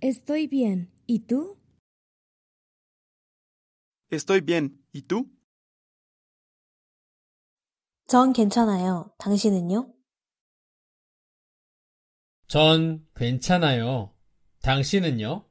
Estoy bien. ¿Y tú? Estoy bien. ¿Y tú? 전 괜찮아요. 당신은요? 전 괜찮아요. 당신은요?